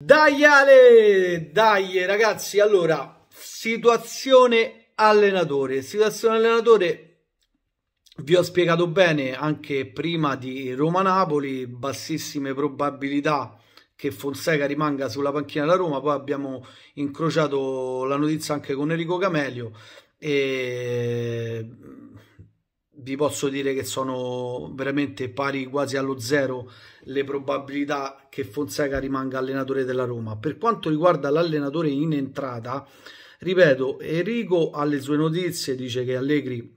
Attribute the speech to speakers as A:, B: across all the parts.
A: Dai Ale, dai ragazzi, allora, situazione allenatore, situazione allenatore, vi ho spiegato bene anche prima di Roma-Napoli, bassissime probabilità che Fonseca rimanga sulla panchina della Roma, poi abbiamo incrociato la notizia anche con Enrico Camelio e vi posso dire che sono veramente pari quasi allo zero le probabilità che Fonseca rimanga allenatore della Roma. Per quanto riguarda l'allenatore in entrata, ripeto, Enrico alle sue notizie dice che Allegri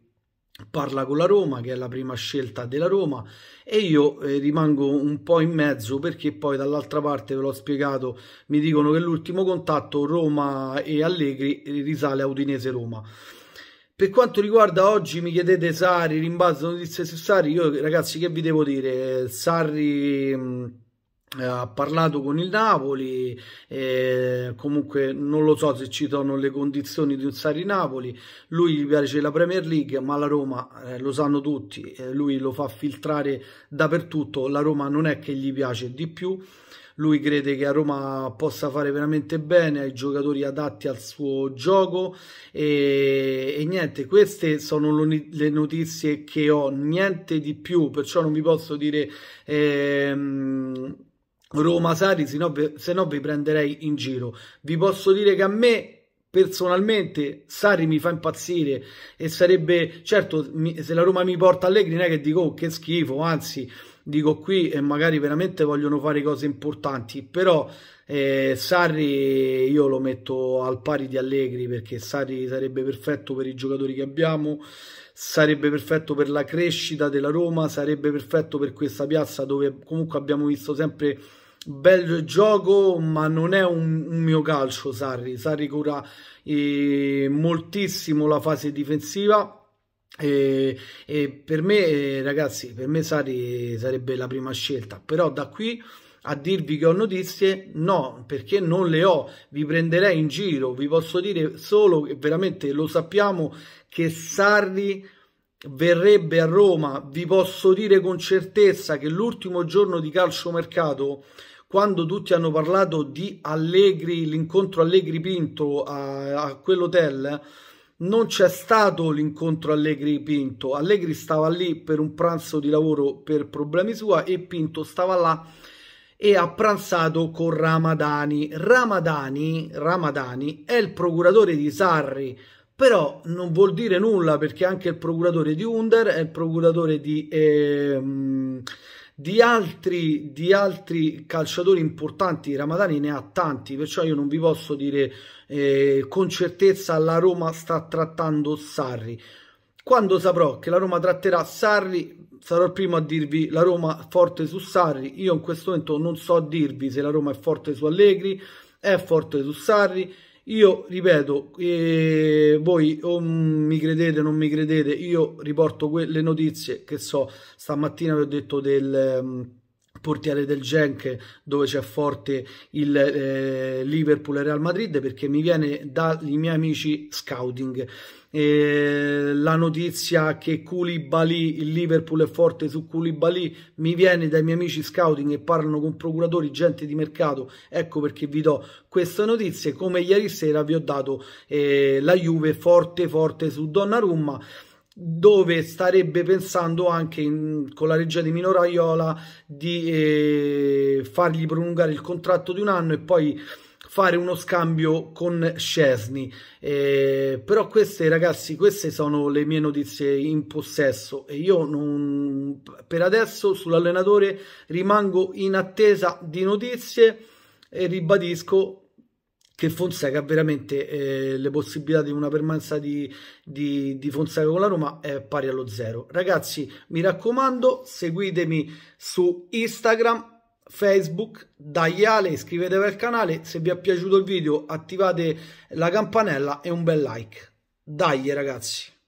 A: parla con la Roma, che è la prima scelta della Roma, e io eh, rimango un po' in mezzo perché poi dall'altra parte, ve l'ho spiegato, mi dicono che l'ultimo contatto Roma e Allegri risale a Udinese-Roma. Per quanto riguarda oggi, mi chiedete Sari, rimbalzo notizie su Sari, io ragazzi che vi devo dire, Sarri mh, mm, eh, ha parlato con il Napoli, eh, comunque non lo so se ci sono le condizioni di un Sarri-Napoli, lui gli piace la Premier League, ma la Roma eh, lo sanno tutti, eh, lui lo fa filtrare dappertutto, la Roma non è che gli piace di più, lui crede che a Roma possa fare veramente bene, ai giocatori adatti al suo gioco e, e niente, queste sono le notizie che ho, niente di più, perciò non vi posso dire... Ehm, Roma Sari, se no, se no vi prenderei in giro. Vi posso dire che a me personalmente Sari mi fa impazzire e sarebbe certo se la Roma mi porta Allegri non è che dico oh, che schifo anzi dico qui e magari veramente vogliono fare cose importanti, però eh, Sarri io lo metto al pari di Allegri perché Sarri sarebbe perfetto per i giocatori che abbiamo, sarebbe perfetto per la crescita della Roma, sarebbe perfetto per questa piazza dove comunque abbiamo visto sempre bel gioco, ma non è un, un mio calcio Sarri, Sarri cura eh, moltissimo la fase difensiva e, per me, ragazzi, per me Sari sarebbe la prima scelta, però da qui a dirvi che ho notizie, no, perché non le ho, vi prenderei in giro, vi posso dire solo che veramente lo sappiamo che Sarri verrebbe a Roma, vi posso dire con certezza che l'ultimo giorno di calciomercato quando tutti hanno parlato di Allegri, l'incontro Allegri Pinto a, a quell'hotel, non c'è stato l'incontro Allegri-Pinto. Allegri stava lì per un pranzo di lavoro per problemi sua e Pinto stava là e ha pranzato con Ramadani. Ramadani, Ramadani è il procuratore di Sarri, però non vuol dire nulla perché anche il procuratore di Under è il procuratore di... Eh, di altri, di altri calciatori importanti, Ramadani ne ha tanti, perciò io non vi posso dire eh, con certezza la Roma sta trattando Sarri. Quando saprò che la Roma tratterà Sarri, sarò il primo a dirvi la Roma forte su Sarri. Io in questo momento non so dirvi se la Roma è forte su Allegri, è forte su Sarri, io ripeto, eh, voi o mi credete o non mi credete, io riporto le notizie che so, stamattina vi ho detto del... Um, portiere del Genk dove c'è forte il eh, Liverpool e Real Madrid perché mi viene dai miei amici scouting eh, la notizia che Koulibaly, il Liverpool è forte su Koulibaly, mi viene dai miei amici scouting e parlano con procuratori, gente di mercato, ecco perché vi do questa notizia, come ieri sera vi ho dato eh, la Juve forte forte su Donnarumma, dove starebbe pensando anche in, con la regia di Minoraiola di eh, fargli prolungare il contratto di un anno e poi fare uno scambio con Scesni. Eh, però queste ragazzi, queste sono le mie notizie in possesso e io non, per adesso sull'allenatore rimango in attesa di notizie e ribadisco che Fonseca veramente eh, le possibilità di una permanenza di, di, di, Fonseca con la Roma è pari allo zero. Ragazzi, mi raccomando, seguitemi su Instagram Facebook, dagli iscrivetevi al canale, se vi è piaciuto il video attivate la campanella e un bel like. Dai ragazzi!